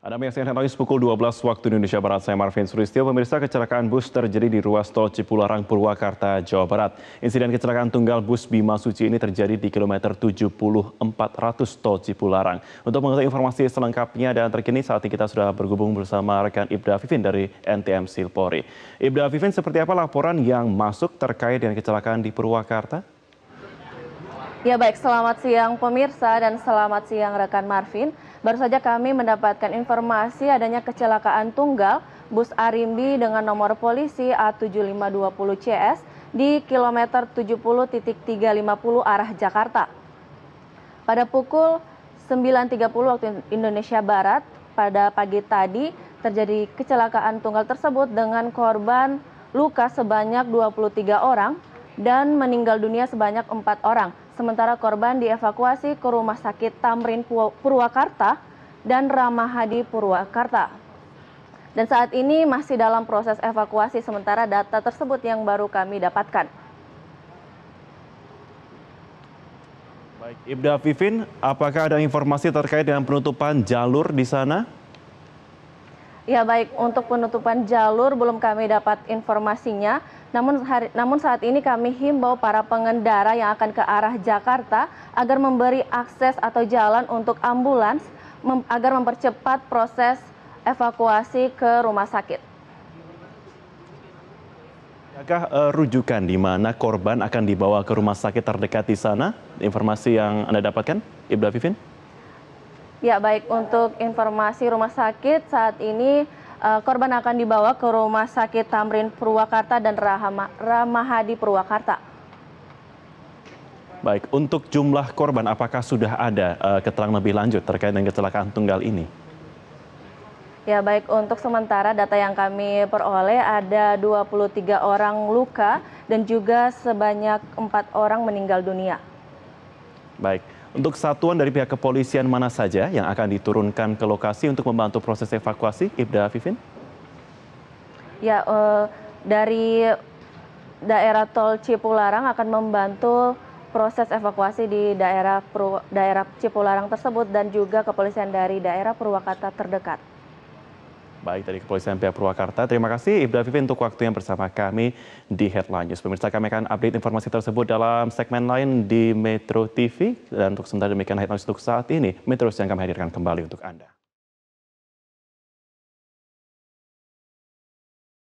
Anda menyaksikan headlines pukul 12 waktu Indonesia Barat. Saya Marvin Suristio. Pemirsa kecelakaan bus terjadi di ruas tol Cipularang, Purwakarta, Jawa Barat. Insiden kecelakaan tunggal bus Bima Suci ini terjadi di kilometer 7400 tol Cipularang. Untuk mengetahui informasi selengkapnya dan terkini saat ini kita sudah bergabung bersama rekan Ibda Vivin dari NTM Silpori. Ibda Vivin, seperti apa laporan yang masuk terkait dengan kecelakaan di Purwakarta? Ya baik, selamat siang pemirsa dan selamat siang rekan Marvin. Baru saja kami mendapatkan informasi adanya kecelakaan tunggal bus Arimbi dengan nomor polisi A7520CS di kilometer 70.350 arah Jakarta. Pada pukul 9.30 waktu Indonesia Barat pada pagi tadi terjadi kecelakaan tunggal tersebut dengan korban luka sebanyak 23 orang dan meninggal dunia sebanyak 4 orang. Sementara korban dievakuasi ke rumah sakit Tamrin Purwakarta dan Ramahadi Purwakarta. Dan saat ini masih dalam proses evakuasi sementara data tersebut yang baru kami dapatkan. Baik, Ibda Vivin, apakah ada informasi terkait dengan penutupan jalur di sana? Ya baik, untuk penutupan jalur belum kami dapat informasinya. Namun, hari, namun saat ini kami himbau para pengendara yang akan ke arah Jakarta agar memberi akses atau jalan untuk ambulans mem, agar mempercepat proses evakuasi ke rumah sakit. Apakah uh, eh, rujukan di mana korban akan dibawa ke rumah sakit terdekat di sana? Informasi yang Anda dapatkan, Ibda Vivin? Ya, baik. Untuk informasi rumah sakit saat ini Eh, korban akan dibawa ke Rumah Sakit Tamrin Purwakarta dan Ramahadi Purwakarta. Baik, untuk jumlah korban apakah sudah ada uh, keterangan lebih lanjut terkait dengan kecelakaan tunggal ini? Ya baik, untuk sementara data yang kami peroleh ada 23 orang luka dan juga sebanyak empat orang meninggal dunia. Baik. Untuk satuan dari pihak kepolisian mana saja yang akan diturunkan ke lokasi untuk membantu proses evakuasi, Ibda Vivin? Ya, eh, dari daerah tol Cipularang akan membantu proses evakuasi di daerah daerah Cipularang tersebut dan juga kepolisian dari daerah Purwakarta terdekat. Baik dari Kepolisian pihak Purwakarta, terima kasih Ibda Vivi untuk waktu yang bersama kami di Headline News. Pemirsa kami akan update informasi tersebut dalam segmen lain di Metro TV. Dan untuk sementara demikian Headline News untuk saat ini, Metro yang kami hadirkan kembali untuk Anda.